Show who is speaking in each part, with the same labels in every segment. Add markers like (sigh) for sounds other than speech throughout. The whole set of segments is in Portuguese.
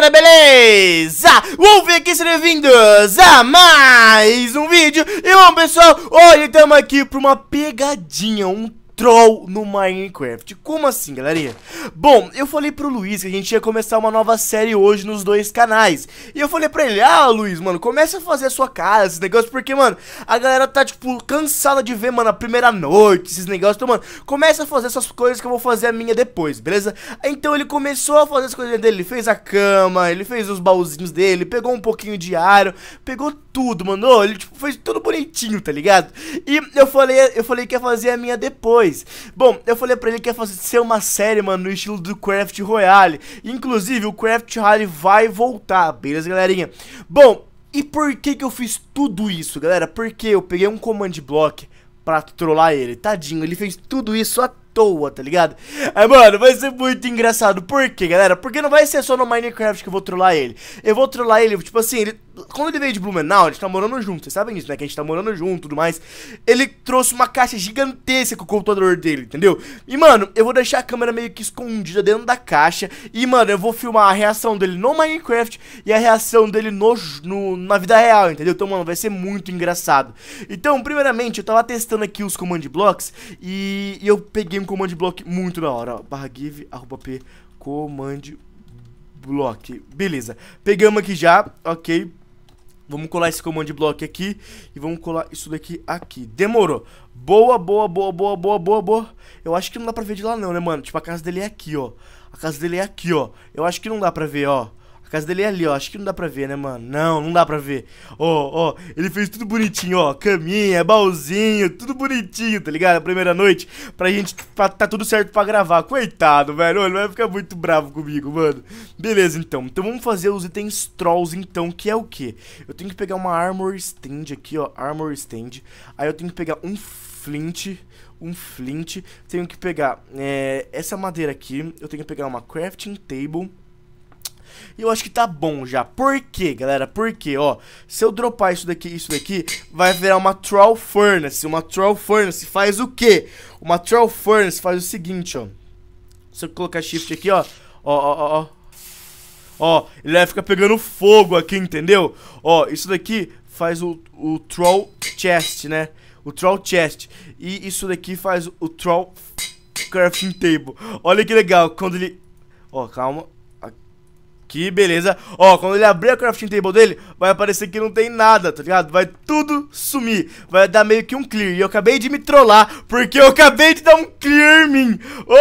Speaker 1: galera, beleza? ver aqui, sejam bem-vindos a mais um vídeo E bom pessoal, hoje estamos aqui para uma pegadinha, um troll no Minecraft. Como assim, galerinha? Bom, eu falei pro Luiz que a gente ia começar uma nova série hoje nos dois canais. E eu falei pra ele, ah, Luiz, mano, começa a fazer a sua casa, esses negócios, porque, mano, a galera tá, tipo, cansada de ver, mano, a primeira noite, esses negócios. Então, mano, começa a fazer essas coisas que eu vou fazer a minha depois, beleza? Então ele começou a fazer as coisas dele, ele fez a cama, ele fez os baúzinhos dele, pegou um pouquinho de aro, pegou tudo, mano. Ele, tipo, fez tudo bonitinho, tá ligado? E eu falei, eu falei que ia fazer a minha depois. 2. Bom, eu falei pra ele que ia fazer ser uma série, mano, no estilo do Craft Royale. Inclusive, o Craft Royale vai voltar, beleza, galerinha? Bom, e por que que eu fiz tudo isso, galera? Porque eu peguei um command block pra trollar ele. Tadinho, ele fez tudo isso à toa, tá ligado? Aí, é, mano, vai ser muito engraçado. Por quê, galera? Porque não vai ser só no Minecraft que eu vou trollar ele. Eu vou trollar ele, tipo assim, ele quando ele veio de Blumenau, a gente tá morando junto, vocês sabem disso, né? Que a gente tá morando junto e tudo mais. Ele trouxe uma caixa gigantesca com o computador dele, entendeu? E, mano, eu vou deixar a câmera meio que escondida dentro da caixa. E, mano, eu vou filmar a reação dele no Minecraft e a reação dele no, no na vida real, entendeu? Então, mano, vai ser muito engraçado. Então, primeiramente, eu tava testando aqui os command blocks e eu peguei um command block muito na hora. Ó, barra give, arroba p, command block. Beleza. Pegamos aqui já, ok. Vamos colar esse comando de bloco aqui e vamos colar isso daqui aqui. Demorou. Boa, boa, boa, boa, boa, boa, boa. Eu acho que não dá pra ver de lá não, né, mano? Tipo, a casa dele é aqui, ó. A casa dele é aqui, ó. Eu acho que não dá pra ver, ó. A casa dele é ali, ó. Acho que não dá pra ver, né, mano? Não, não dá pra ver. Ó, ó, ele fez tudo bonitinho, ó. Caminha, baúzinho, tudo bonitinho, tá ligado? primeira noite, pra gente. Pra, tá tudo certo pra gravar. Coitado, velho. Ele vai ficar muito bravo comigo, mano. Beleza, então. Então vamos fazer os itens trolls, então, que é o quê? Eu tenho que pegar uma armor stand aqui, ó. Armor stand. Aí eu tenho que pegar um flint um flint. Tenho que pegar é, essa madeira aqui. Eu tenho que pegar uma crafting table. E eu acho que tá bom já. Por quê, galera? Por quê? Ó, se eu dropar isso daqui isso daqui, vai virar uma Troll Furnace. Uma Troll Furnace faz o quê? Uma Troll Furnace faz o seguinte, ó. Se eu colocar shift aqui, ó. Ó, ó, ó, ó. Ó, ele vai ficar pegando fogo aqui, entendeu? Ó, isso daqui faz o, o Troll Chest, né? O Troll Chest. E isso daqui faz o Troll Crafting Table. Olha que legal, quando ele... Ó, calma. Que beleza. Ó, quando ele abrir a crafting table dele, vai aparecer que não tem nada, tá ligado? Vai tudo sumir. Vai dar meio que um clear. E eu acabei de me trollar, porque eu acabei de dar um clear em mim. Oh,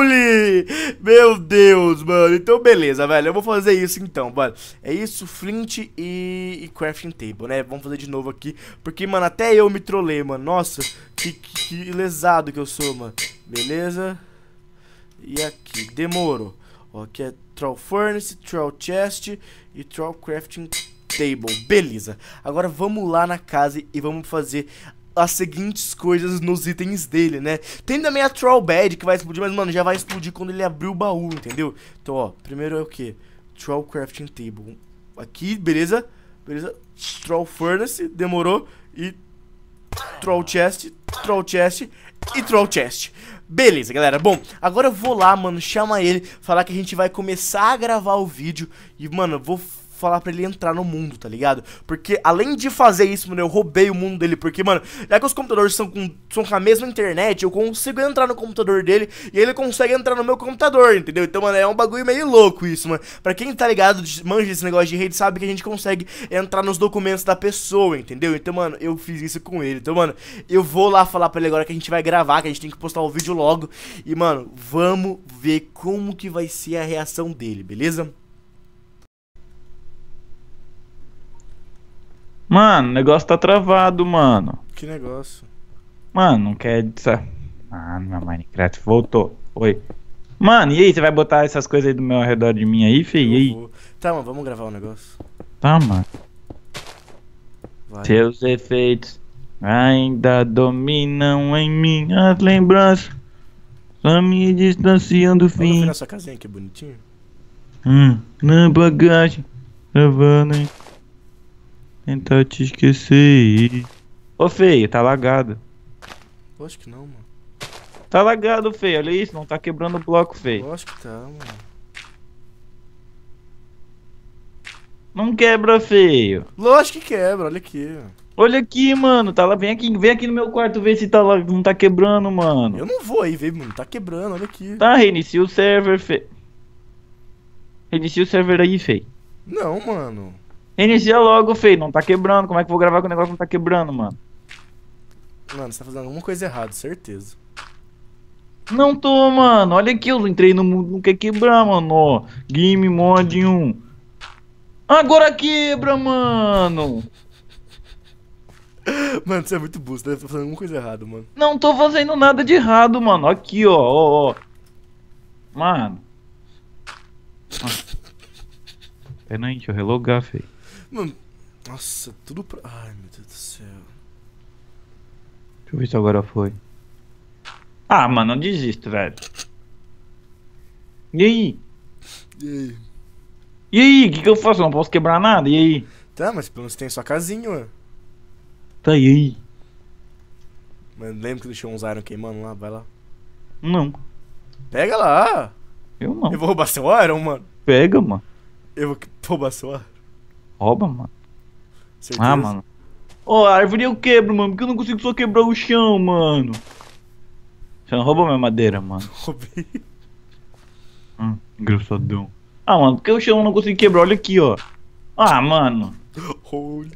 Speaker 1: holy! Meu Deus, mano. Então, beleza, velho. Eu vou fazer isso então, mano. É isso, flint e, e crafting table, né? Vamos fazer de novo aqui. Porque, mano, até eu me trollei, mano. Nossa, que, que, que lesado que eu sou, mano. Beleza? E aqui, demorou. Ó, aqui é Troll Furnace, Troll Chest e Troll Crafting Table. Beleza. Agora vamos lá na casa e vamos fazer as seguintes coisas nos itens dele, né? Tem também a Troll Bed que vai explodir, mas, mano, já vai explodir quando ele abrir o baú, entendeu? Então, ó, primeiro é o que? Troll Crafting Table. Aqui, beleza? Beleza? Troll Furnace, demorou. E Troll Chest, Troll Chest e Troll Chest. Beleza, galera. Bom, agora eu vou lá, mano, chama ele, falar que a gente vai começar a gravar o vídeo e, mano, eu vou falar para ele entrar no mundo, tá ligado? Porque além de fazer isso, mano, eu roubei o mundo dele, porque, mano, já que os computadores são com, são com a mesma internet, eu consigo entrar no computador dele e ele consegue entrar no meu computador, entendeu? Então, mano, é um bagulho meio louco isso, mano. Pra quem tá ligado, manja esse negócio de rede, sabe que a gente consegue entrar nos documentos da pessoa, entendeu? Então, mano, eu fiz isso com ele. Então, mano, eu vou lá falar pra ele agora que a gente vai gravar, que a gente tem que postar o vídeo logo. E, mano, vamos ver como que vai ser a reação dele, beleza?
Speaker 2: Mano, o negócio tá travado, mano.
Speaker 1: Que negócio?
Speaker 2: Mano, não quer. Mano, ah, meu Minecraft voltou. Oi. Mano, e aí, você vai botar essas coisas aí do meu ao redor de mim aí, feio? e aí?
Speaker 1: Tá, mano, vamos gravar o um negócio. Tá, mano. Vai. Seus
Speaker 2: efeitos ainda dominam em minhas lembranças. Só me distanciando do fim. Olha sua
Speaker 1: casinha que bonitinho.
Speaker 2: Hum, na bagagem, gravando, hein? tentar te esquecer e... Ô, feio, tá lagado. Lógico que não, mano. Tá lagado, feio. Olha isso, não tá quebrando o bloco, feio.
Speaker 1: Lógico que tá, mano.
Speaker 2: Não quebra, feio.
Speaker 1: Lógico que quebra, olha aqui.
Speaker 2: Olha aqui, mano. Tá lá, vem aqui, vem aqui no meu quarto ver se tá lá, não tá quebrando, mano. Eu não
Speaker 1: vou aí ver, mano. Tá quebrando, olha aqui. Tá,
Speaker 2: reinicia o server, feio. Reinicia o server aí, feio.
Speaker 1: Não, mano.
Speaker 2: Inicia logo, feio. Não tá quebrando. Como é que eu vou gravar com o negócio não tá quebrando, mano?
Speaker 1: Mano, você tá fazendo alguma coisa errada, certeza.
Speaker 2: Não tô, mano. Olha aqui, eu entrei no mundo, não quer quebrar, mano. Game Mod 1. Agora quebra, mano. (laughs)
Speaker 1: Mano, você é muito burro, você deve estar tá fazendo alguma coisa errada, mano.
Speaker 2: Não tô fazendo nada de errado, mano. Aqui, ó, ó, ó. Mano. Ah. aí, deixa eu relogar, feio.
Speaker 1: Mano, nossa, tudo pra. Ai, meu Deus do céu.
Speaker 2: Deixa eu ver se agora foi. Ah, mano, eu desisto, velho. E aí? E
Speaker 1: aí? E aí, o que, que eu faço? Eu não posso quebrar nada, e aí? Tá, mas pelo menos tem sua casinha, ué. Tá, e aí? Mano, lembra que deixou uns iron queimando lá? Vai lá. Não. Pega lá! Eu não. Eu vou roubar seu iron, mano? Pega, mano. Eu vou roubar seu iron? rouba, mano. Certeza. Ah, mano.
Speaker 2: Ó, oh, a árvore eu quebro, mano, porque eu não consigo só quebrar o chão, mano. Você não roubou minha madeira, mano? Roubei. (laughs) Hum, engraçadão. Ah, mano, porque o chão eu não consigo quebrar? Olha aqui, ó. Ah, mano. Holy.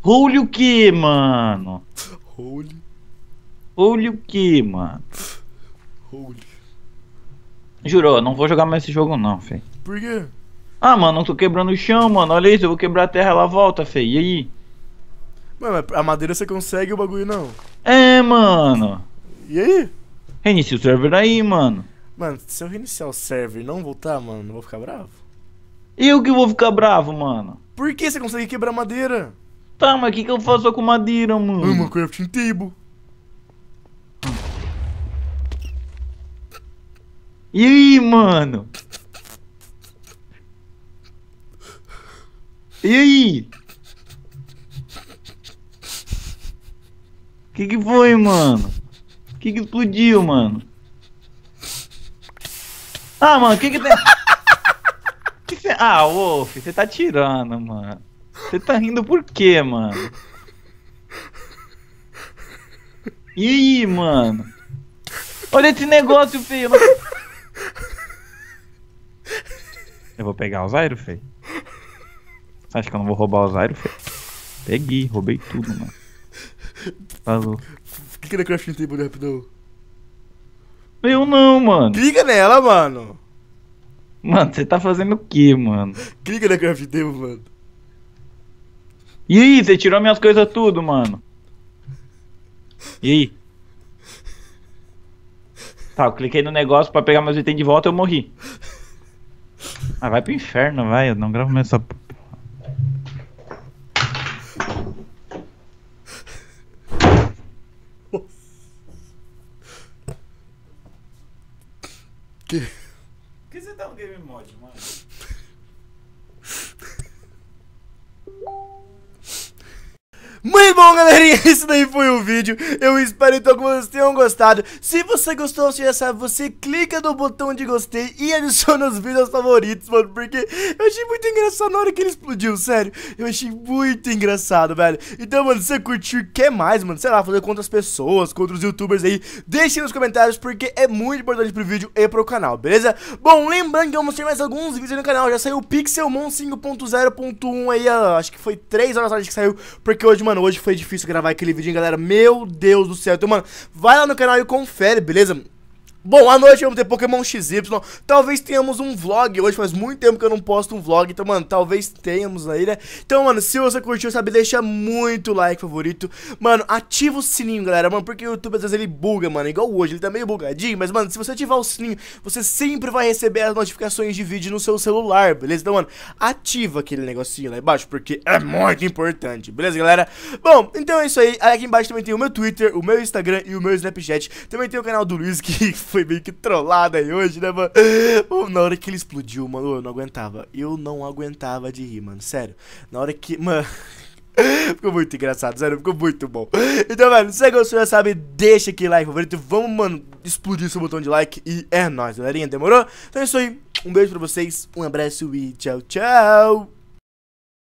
Speaker 2: Holy o que, mano? Holy. Holy o que, mano? Holy. Jurou, não vou jogar mais esse jogo não, filho. Por quê? Ah, mano, eu tô quebrando o chão, mano. Olha isso, eu vou quebrar a terra, ela volta, feio. E aí?
Speaker 1: Mano, a madeira você consegue o bagulho não.
Speaker 2: É, mano. E aí? Reinicia o server aí, mano.
Speaker 1: Mano, se eu reiniciar o server e não voltar, mano, não vou ficar bravo.
Speaker 2: Eu que vou ficar bravo, mano.
Speaker 1: Por que você consegue quebrar madeira? Tá, mas o que, que eu faço com madeira, mano? Uma crafting table.
Speaker 2: E aí, mano? E aí? Que que foi, mano? Que que explodiu, mano? Ah, mano, que que tem... (laughs) que cê... Ah, Wolf, você tá tirando, mano. Você tá rindo por quê, mano? E aí, mano? Olha esse negócio, feio. Eu vou pegar o Zairo, feio. Acho que eu não vou roubar o Zyro, Peguei, roubei tudo, mano. Falou.
Speaker 1: Tá que na é crafting table rapidão.
Speaker 2: Eu não, mano.
Speaker 1: Clica nela, mano.
Speaker 2: Mano, você tá fazendo o que, mano?
Speaker 1: Clica na crafting table, mano.
Speaker 2: E aí, você tirou minhas coisas tudo, mano. E aí? Tá, eu cliquei no negócio pra pegar meus itens de volta e eu morri. Ah, vai pro inferno, vai. Eu não gravo mais essa Que? Por que você dá tá um game mod, mano?
Speaker 1: Muito bom, galerinha, (laughs) esse daí foi o vídeo. Eu espero então que vocês tenham gostado. Se você gostou, você já sabe, você clica no botão de gostei e adiciona os vídeos favoritos, mano, porque eu achei muito engraçado na hora que ele explodiu, sério. Eu achei muito engraçado, velho. Então, mano, se você curtir, quer mais, mano, sei lá, fazer contra as pessoas, contra os youtubers aí, deixe nos comentários, porque é muito importante pro vídeo e pro canal, beleza? Bom, lembrando que vamos ter mais alguns vídeos no canal, já saiu o Pixelmon 5.0.1 aí, acho que foi 3 horas atrás que saiu, porque hoje, mano, mano, hoje foi difícil gravar aquele vídeo, hein, galera. Meu Deus do céu. Então, mano, vai lá no canal e confere, beleza? Bom, à noite vamos ter Pokémon XY, talvez tenhamos um vlog hoje, faz muito tempo que eu não posto um vlog, então, mano, talvez tenhamos aí, né? Então, mano, se você curtiu, sabe, deixa muito like favorito, mano, ativa o sininho, galera, mano, porque o YouTube às vezes ele buga, mano, igual hoje, ele tá meio bugadinho, mas, mano, se você ativar o sininho, você sempre vai receber as notificações de vídeo no seu celular, beleza? Então, mano, ativa aquele negocinho lá embaixo, porque é muito importante, beleza, galera? Bom, então é isso aí, Aí aqui embaixo também tem o meu Twitter, o meu Instagram e o meu Snapchat, também tem o canal do Luiz, (laughs) que foi meio que trollado aí hoje, né, mano? Na hora que ele explodiu, mano, eu não aguentava. Eu não aguentava de rir, mano. Sério. Na hora que. (laughs) Mano. Ficou muito engraçado, sério, ficou muito bom. Então, mano, se você gostou, já sabe, deixa aquele like favorito. Vamos, mano, explodir seu botão de like e é nóis, galerinha, demorou? Então é isso aí, um beijo pra vocês, um abraço e tchau, tchau!